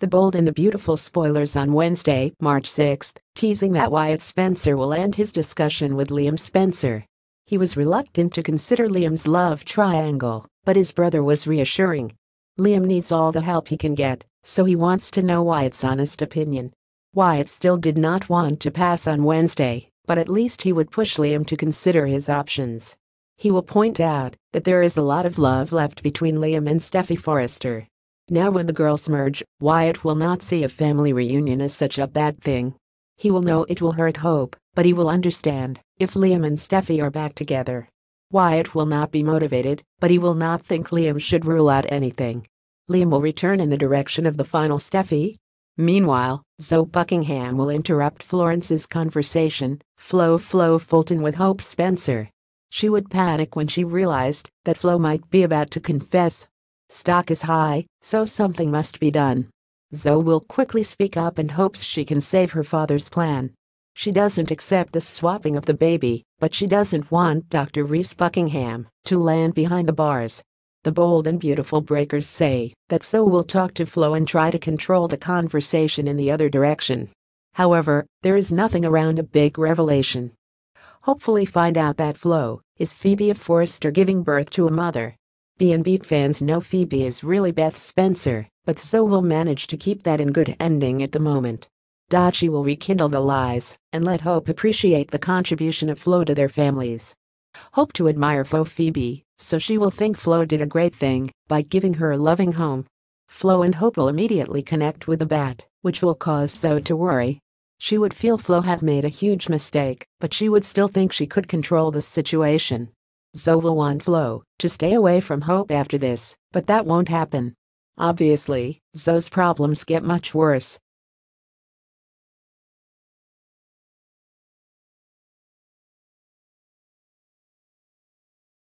The Bold and the Beautiful spoilers on Wednesday, March 6, teasing that Wyatt Spencer will end his discussion with Liam Spencer. He was reluctant to consider Liam's love triangle, but his brother was reassuring. Liam needs all the help he can get, so he wants to know Wyatt's honest opinion. Wyatt still did not want to pass on Wednesday, but at least he would push Liam to consider his options. He will point out that there is a lot of love left between Liam and Steffi Forrester now when the girls merge, Wyatt will not see a family reunion as such a bad thing. He will know it will hurt Hope, but he will understand if Liam and Steffi are back together. Wyatt will not be motivated, but he will not think Liam should rule out anything. Liam will return in the direction of the final Steffi. Meanwhile, Zoe Buckingham will interrupt Florence's conversation, Flo Flo Fulton with Hope Spencer. She would panic when she realized that Flo might be about to confess Stock is high, so something must be done. Zoe will quickly speak up and hopes she can save her father's plan. She doesn't accept the swapping of the baby, but she doesn't want Dr. Reese Buckingham to land behind the bars. The bold and beautiful breakers say that Zoe will talk to Flo and try to control the conversation in the other direction. However, there is nothing around a big revelation. Hopefully find out that Flo is Phoebe of Forrester giving birth to a mother B&B fans know Phoebe is really Beth Spencer, but so will manage to keep that in good ending at the moment. Dachi will rekindle the lies and let Hope appreciate the contribution of Flo to their families. Hope to admire Fo Phoebe, so she will think Flo did a great thing by giving her a loving home. Flo and Hope will immediately connect with the bat, which will cause So to worry. She would feel Flo had made a huge mistake, but she would still think she could control the situation. Zo will want Flo to stay away from Hope after this, but that won't happen. Obviously, Zoe's problems get much worse